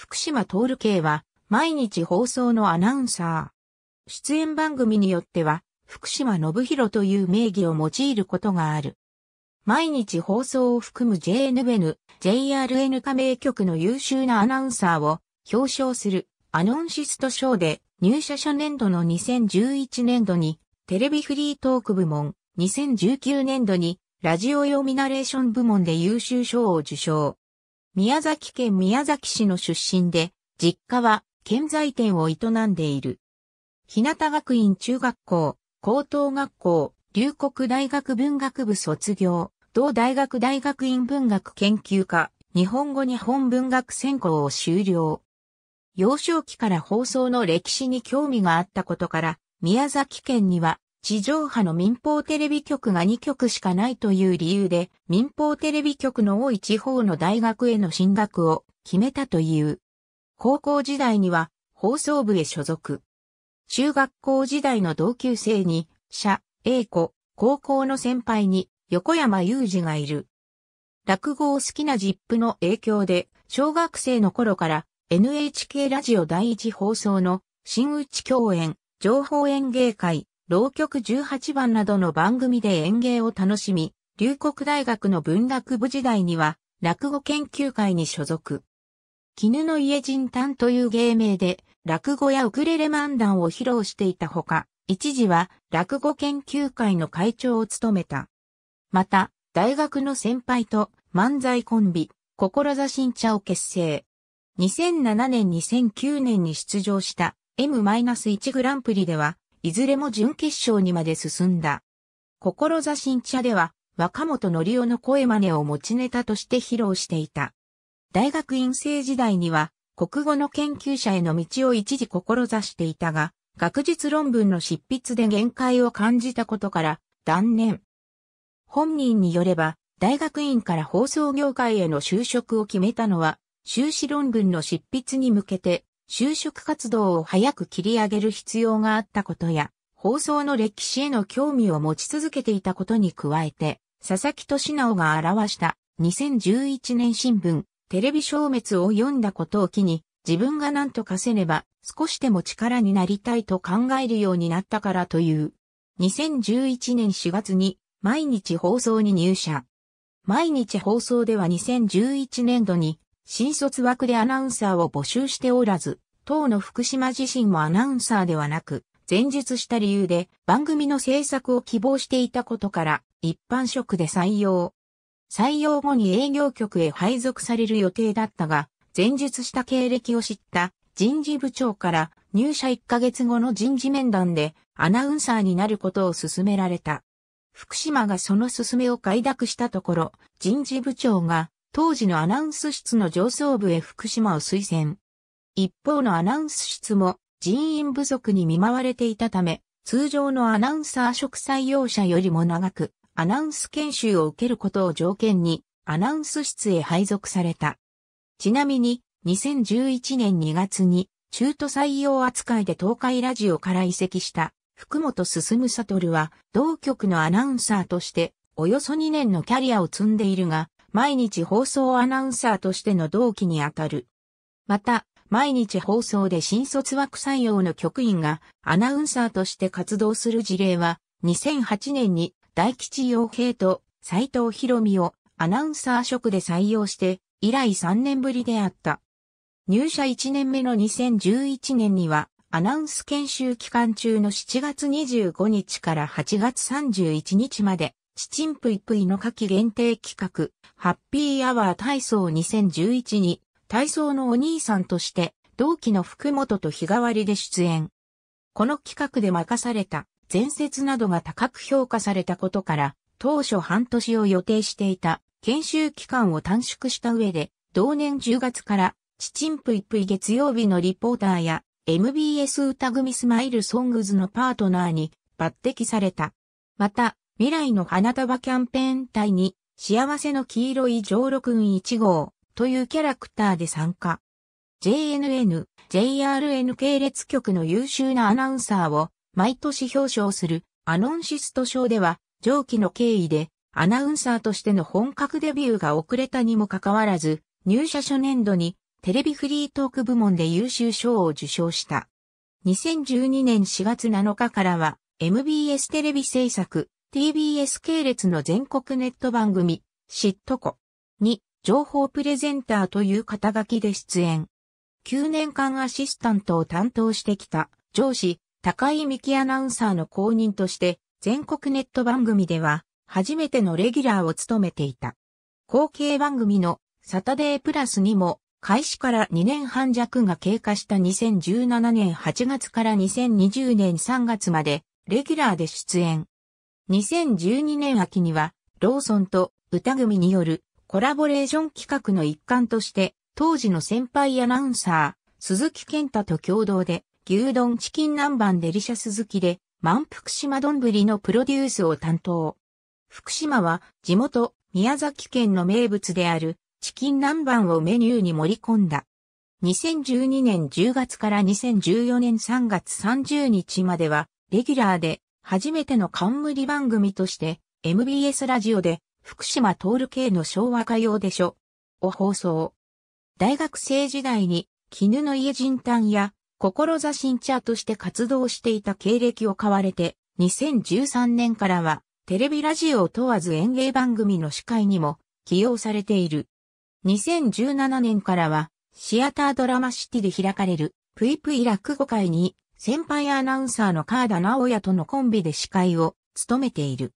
福島徹系は毎日放送のアナウンサー。出演番組によっては福島信弘という名義を用いることがある。毎日放送を含む JNN、JRN 加盟局の優秀なアナウンサーを表彰するアノンシスト賞で入社初年度の2011年度にテレビフリートーク部門、2019年度にラジオ読みナレーション部門で優秀賞を受賞。宮崎県宮崎市の出身で、実家は建材店を営んでいる。日向学院中学校、高等学校、龍谷大学文学部卒業、同大学大学院文学研究科、日本語日本文学専攻を修了。幼少期から放送の歴史に興味があったことから、宮崎県には地上波の民放テレビ局が2局しかないという理由で、民放テレビ局の多い地方の大学への進学を決めたという。高校時代には放送部へ所属。中学校時代の同級生に、社、英子、高校の先輩に、横山雄二がいる。落語を好きなジップの影響で、小学生の頃から NHK ラジオ第一放送の新内共演、情報演芸会、浪曲18番などの番組で演芸を楽しみ、龍谷大学の文学部時代には、落語研究会に所属。絹の家人丹という芸名で、落語やウクレレ漫談を披露していたほか、一時は落語研究会の会長を務めた。また、大学の先輩と漫才コンビ、志新茶を結成。2007年2009年に出場した M-1 グランプリでは、いずれも準決勝にまで進んだ。志新茶では、若本のりおの声真似を持ちネタとして披露していた。大学院生時代には、国語の研究者への道を一時志していたが、学術論文の執筆で限界を感じたことから断念。本人によれば、大学院から放送業界への就職を決めたのは、修士論文の執筆に向けて就職活動を早く切り上げる必要があったことや、放送の歴史への興味を持ち続けていたことに加えて、佐々木俊直が表した2011年新聞、テレビ消滅を読んだことを機に、自分が何とかせねば少しでも力になりたいと考えるようになったからという。2011年4月に毎日放送に入社。毎日放送では2011年度に新卒枠でアナウンサーを募集しておらず、当の福島自身もアナウンサーではなく、前述した理由で番組の制作を希望していたことから一般職で採用。採用後に営業局へ配属される予定だったが、前述した経歴を知った人事部長から入社1ヶ月後の人事面談でアナウンサーになることを勧められた。福島がその勧めを快諾したところ、人事部長が当時のアナウンス室の上層部へ福島を推薦。一方のアナウンス室も人員不足に見舞われていたため、通常のアナウンサー職採用者よりも長く、アナウンス研修を受けることを条件に、アナウンス室へ配属された。ちなみに、2011年2月に、中途採用扱いで東海ラジオから移籍した福本進悟は同局のアナウンサーとしておよそ2年のキャリアを積んでいるが、毎日放送アナウンサーとしての同期にあたる。また、毎日放送で新卒枠採用の局員がアナウンサーとして活動する事例は、2008年に大吉洋平と斎藤博美をアナウンサー職で採用して、以来3年ぶりであった。入社1年目の2011年には、アナウンス研修期間中の7月25日から8月31日まで、チチンプイプイの夏季限定企画、ハッピーアワー体操2011に、体操のお兄さんとして、同期の福本と日替わりで出演。この企画で任された、前説などが高く評価されたことから、当初半年を予定していた、研修期間を短縮した上で、同年10月から、チチンプイプイ月曜日のリポーターや、MBS 歌組スマイルソングズのパートナーに抜擢された。また、未来の花束キャンペーン隊に、幸せの黄色い上六運1号というキャラクターで参加。JNN、JRN 系列局の優秀なアナウンサーを毎年表彰するアノンシスト賞では、上記の経緯でアナウンサーとしての本格デビューが遅れたにもかかわらず、入社初年度にテレビフリートーク部門で優秀賞を受賞した。2012年4月7日からは MBS テレビ制作 TBS 系列の全国ネット番組、しっとこに情報プレゼンターという肩書きで出演。9年間アシスタントを担当してきた上司、高井美希アナウンサーの後任として全国ネット番組では初めてのレギュラーを務めていた。後継番組のサタデープラスにも開始から2年半弱が経過した2017年8月から2020年3月までレギュラーで出演。2012年秋には、ローソンと歌組によるコラボレーション企画の一環として、当時の先輩アナウンサー、鈴木健太と共同で、牛丼チキン南蛮デリシャス好きで、満腹島丼のプロデュースを担当。福島は地元宮崎県の名物であるチキン南蛮をメニューに盛り込んだ。2012年10月から2014年3月30日まではレギュラーで初めての冠番組として、MBS ラジオで、福島徹系の昭和歌謡でしょ、を放送。大学生時代に、絹の家人探や、志新茶として活動していた経歴を買われて、2013年からは、テレビラジオを問わず演芸番組の司会にも起用されている。2017年からは、シアタードラマシティで開かれる、ぷいぷい落語会に先輩アナウンサーの川田直也とのコンビで司会を務めている。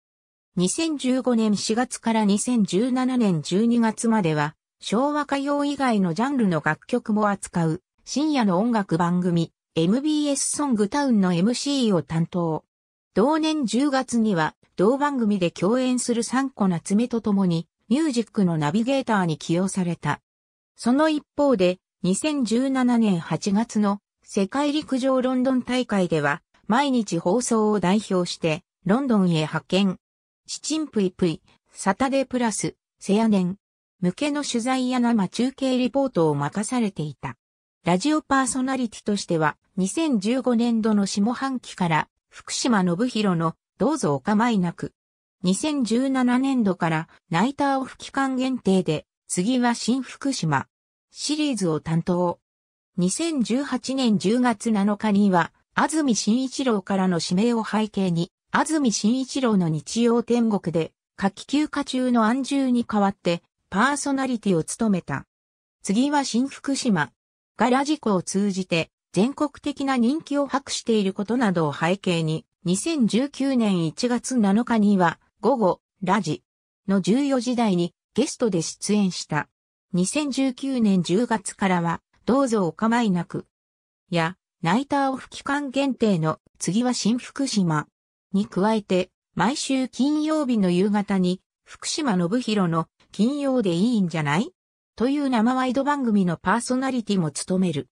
2015年4月から2017年12月までは、昭和歌謡以外のジャンルの楽曲も扱う、深夜の音楽番組、MBS ソングタウンの MC を担当。同年10月には、同番組で共演する3個夏目と共に、ミュージックのナビゲーターに起用された。その一方で、2017年8月の世界陸上ロンドン大会では、毎日放送を代表して、ロンドンへ派遣。チチンプイプイ、サタデープラス、セアネン、向けの取材や生中継リポートを任されていた。ラジオパーソナリティとしては、2015年度の下半期から、福島信弘の、どうぞお構いなく。2017年度から、ナイターオフ期間限定で、次は新福島。シリーズを担当。2018年10月7日には、安住紳一郎からの指名を背景に、安住紳一郎の日曜天国で、夏季休暇中の安住に代わって、パーソナリティを務めた。次は新福島。がラジコを通じて、全国的な人気を博していることなどを背景に、2019年1月7日には、午後、ラジの14時台にゲストで出演した。2019年10月からは、どうぞお構いなく。や、ナイターオフ期間限定の次は新福島に加えて、毎週金曜日の夕方に、福島信弘の金曜でいいんじゃないという生ワイド番組のパーソナリティも務める。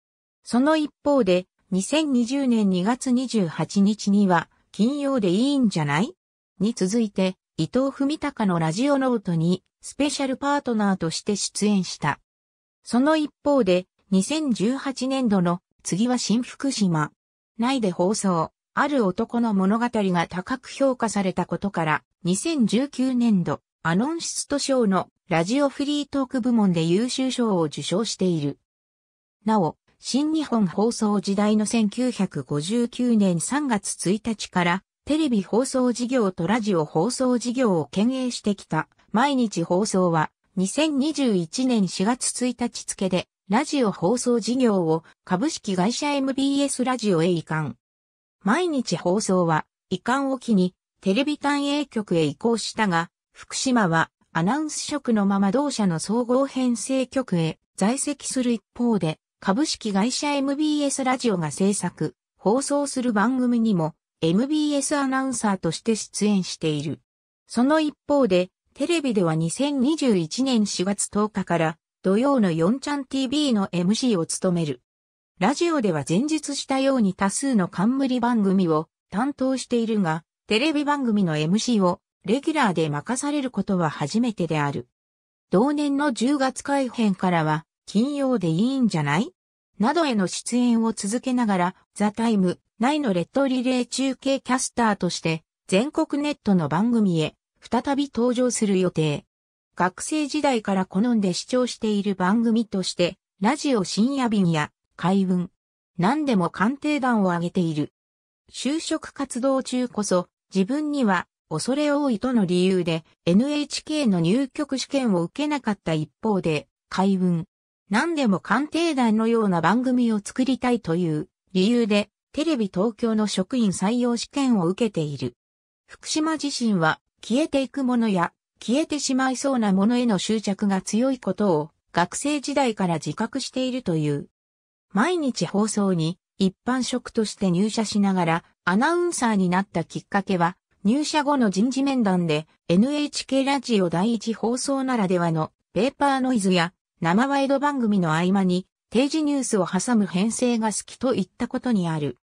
その一方で、2020年2月28日には、金曜でいいんじゃないに続いて、伊藤文隆のラジオノートにスペシャルパートナーとして出演した。その一方で、2018年度の次は新福島内で放送、ある男の物語が高く評価されたことから、2019年度、アノンシスト賞のラジオフリートーク部門で優秀賞を受賞している。なお、新日本放送時代の1959年3月1日から、テレビ放送事業とラジオ放送事業を兼営してきた、毎日放送は、2021年4月1日付で、ラジオ放送事業を株式会社 MBS ラジオへ移管。毎日放送は移管を機にテレビ単営局へ移行したが、福島はアナウンス職のまま同社の総合編成局へ在籍する一方で、株式会社 MBS ラジオが制作、放送する番組にも MBS アナウンサーとして出演している。その一方で、テレビでは2021年4月10日から土曜の4ちゃん TV の MC を務める。ラジオでは前述したように多数の冠番組を担当しているが、テレビ番組の MC をレギュラーで任されることは初めてである。同年の10月改編からは、金曜でいいんじゃないなどへの出演を続けながら、ザ・タイム内のレッドリレー中継キャスターとして、全国ネットの番組へ再び登場する予定。学生時代から好んで視聴している番組として、ラジオ深夜便や海運、何でも鑑定団を挙げている。就職活動中こそ、自分には恐れ多いとの理由で NHK の入局試験を受けなかった一方で、海運、何でも鑑定団のような番組を作りたいという理由で、テレビ東京の職員採用試験を受けている。福島自身は消えていくものや消えてしまいそうなものへの執着が強いことを学生時代から自覚しているという。毎日放送に一般職として入社しながらアナウンサーになったきっかけは入社後の人事面談で NHK ラジオ第一放送ならではのペーパーノイズや生ワイド番組の合間に定時ニュースを挟む編成が好きといったことにある。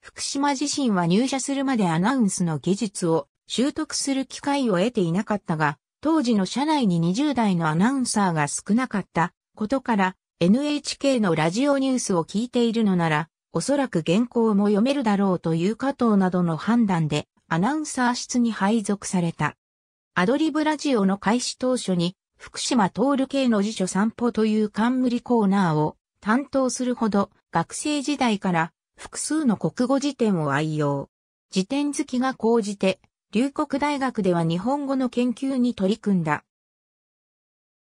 福島自身は入社するまでアナウンスの技術を習得する機会を得ていなかったが、当時の社内に20代のアナウンサーが少なかったことから NHK のラジオニュースを聞いているのなら、おそらく原稿も読めるだろうという加藤などの判断でアナウンサー室に配属された。アドリブラジオの開始当初に福島徹系の辞書散歩という冠コーナーを担当するほど学生時代から複数の国語辞典を愛用。辞典好きが講じて龍谷大学では日本語の研究に取り組んだ。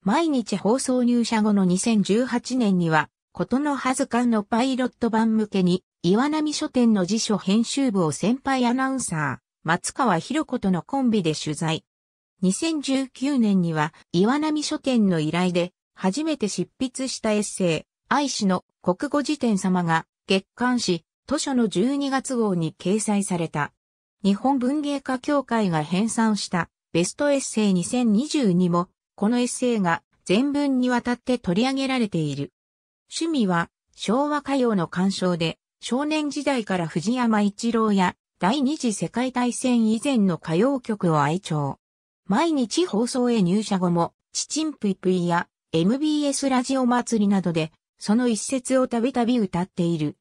毎日放送入社後の2018年には、ことのはずかのパイロット版向けに、岩波書店の辞書編集部を先輩アナウンサー、松川博子とのコンビで取材。2019年には、岩波書店の依頼で、初めて執筆したエッセイ、愛子の国語辞典様が、月刊誌、図書の12月号に掲載された。日本文芸家協会が編纂したベストエッセイ2022も、このエッセイが全文にわたって取り上げられている。趣味は昭和歌謡の鑑賞で、少年時代から藤山一郎や第二次世界大戦以前の歌謡曲を愛聴。毎日放送へ入社後も、チチンプイプイや MBS ラジオ祭りなどで、その一節をたびたび歌っている。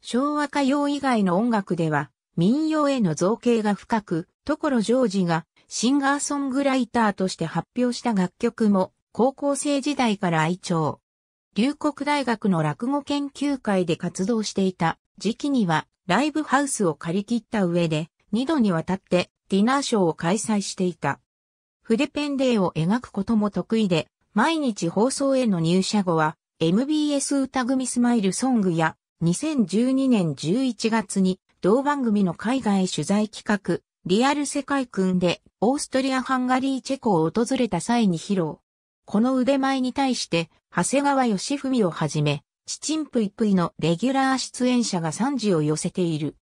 昭和歌謡以外の音楽では、民謡への造形が深く、所ジョージがシンガーソングライターとして発表した楽曲も高校生時代から愛聴。龍谷大学の落語研究会で活動していた時期にはライブハウスを借り切った上で2度にわたってディナーショーを開催していた。筆ペンデーを描くことも得意で毎日放送への入社後は MBS 歌組スマイルソングや2012年11月に同番組の海外取材企画、リアル世界君で、オーストリア・ハンガリー・チェコを訪れた際に披露。この腕前に対して、長谷川義文をはじめ、チチンプイプイのレギュラー出演者が賛辞を寄せている。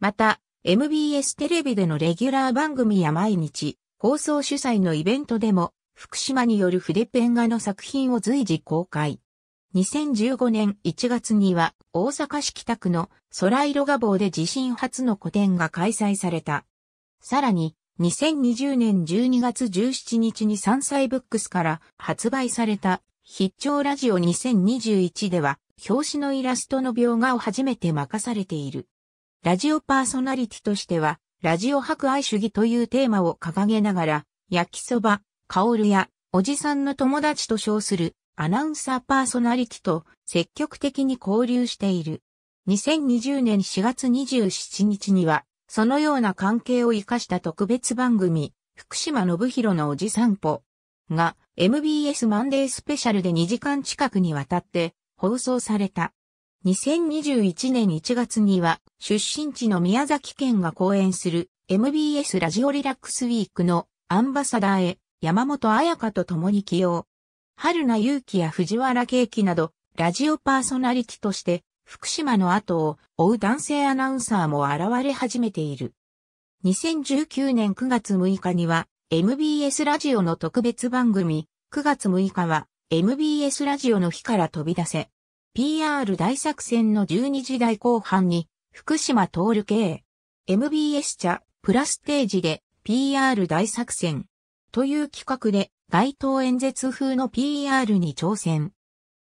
また、MBS テレビでのレギュラー番組や毎日、放送主催のイベントでも、福島による筆ペン画の作品を随時公開。2015年1月には大阪市北区の空色画房で地震初の個展が開催された。さらに、2020年12月17日に山菜ブックスから発売された必聴ラジオ2021では表紙のイラストの描画を初めて任されている。ラジオパーソナリティとしては、ラジオ博愛主義というテーマを掲げながら、焼きそば、香るや、おじさんの友達と称するアナウンサーパーソナリティと積極的に交流している。2020年4月27日には、そのような関係を活かした特別番組、福島信弘のおじさんぽが MBS マンデースペシャルで2時間近くにわたって放送された。2021年1月には出身地の宮崎県が講演する MBS ラジオリラックスウィークのアンバサダーへ山本彩香と共に起用。春名祐気や藤原圭樹など、ラジオパーソナリティとして、福島の後を追う男性アナウンサーも現れ始めている。2019年9月6日には、MBS ラジオの特別番組、9月6日は、MBS ラジオの日から飛び出せ。PR 大作戦の12時代後半に、福島徹系。MBS 茶、プラステージで、PR 大作戦。という企画で、街頭演説風の PR に挑戦。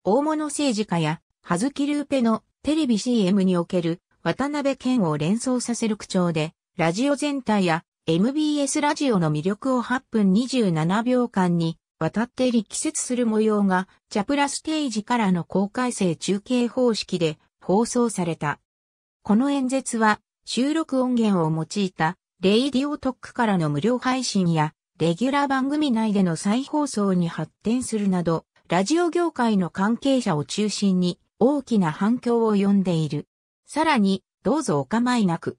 大物政治家や、葉月ルーペのテレビ CM における渡辺健を連想させる口調で、ラジオ全体や MBS ラジオの魅力を8分27秒間に渡って力説する模様が、チャプラステージからの公開生中継方式で放送された。この演説は、収録音源を用いた、レイディオトックからの無料配信や、レギュラー番組内での再放送に発展するなど、ラジオ業界の関係者を中心に大きな反響を呼んでいる。さらに、どうぞお構いなく。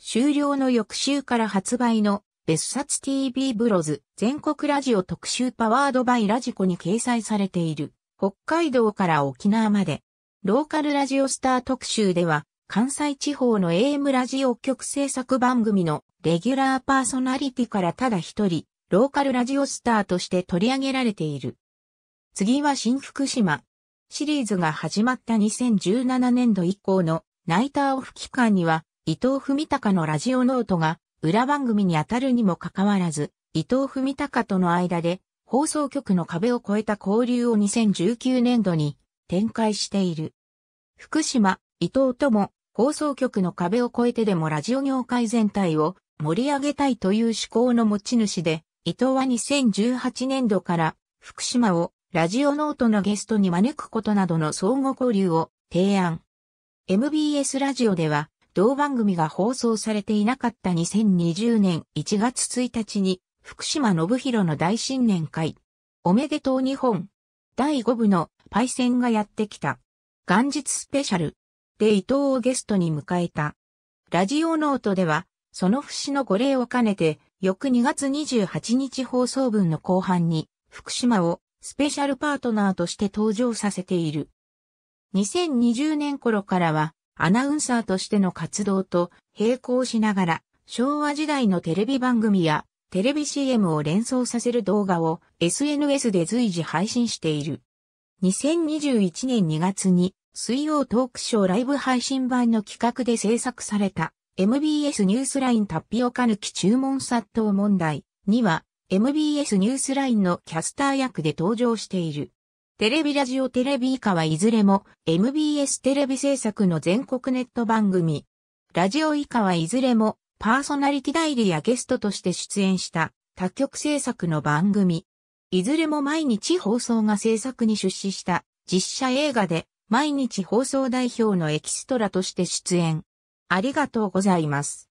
終了の翌週から発売の別冊 TV ブロズ全国ラジオ特集パワードバイラジコに掲載されている北海道から沖縄までローカルラジオスター特集では関西地方の AM ラジオ局制作番組のレギュラーパーソナリティからただ一人、ローカルラジオスターとして取り上げられている。次は新福島。シリーズが始まった2017年度以降のナイターオフ期間には、伊藤文隆のラジオノートが裏番組に当たるにもかかわらず、伊藤文隆との間で放送局の壁を越えた交流を2019年度に展開している。福島、伊藤とも放送局の壁を越えてでもラジオ業界全体を盛り上げたいという思考の持ち主で、伊藤は2018年度から福島をラジオノートのゲストに招くことなどの相互交流を提案。MBS ラジオでは同番組が放送されていなかった2020年1月1日に福島信弘の大新年会。おめでとう日本。第5部のパイセンがやってきた。元日スペシャル。で伊藤をゲストに迎えた。ラジオノートではその節の御礼を兼ねて、翌2月28日放送分の後半に、福島をスペシャルパートナーとして登場させている。2020年頃からは、アナウンサーとしての活動と並行しながら、昭和時代のテレビ番組やテレビ CM を連想させる動画を SNS で随時配信している。2021年2月に水曜トークショーライブ配信版の企画で制作された MBS ニュースラインタピオカ抜き注文殺到問題には MBS ニュースラインのキャスター役で登場している。テレビラジオテレビ以下はいずれも MBS テレビ制作の全国ネット番組。ラジオ以下はいずれもパーソナリティ代理やゲストとして出演した他局制作の番組。いずれも毎日放送が制作に出資した実写映画で毎日放送代表のエキストラとして出演。ありがとうございます。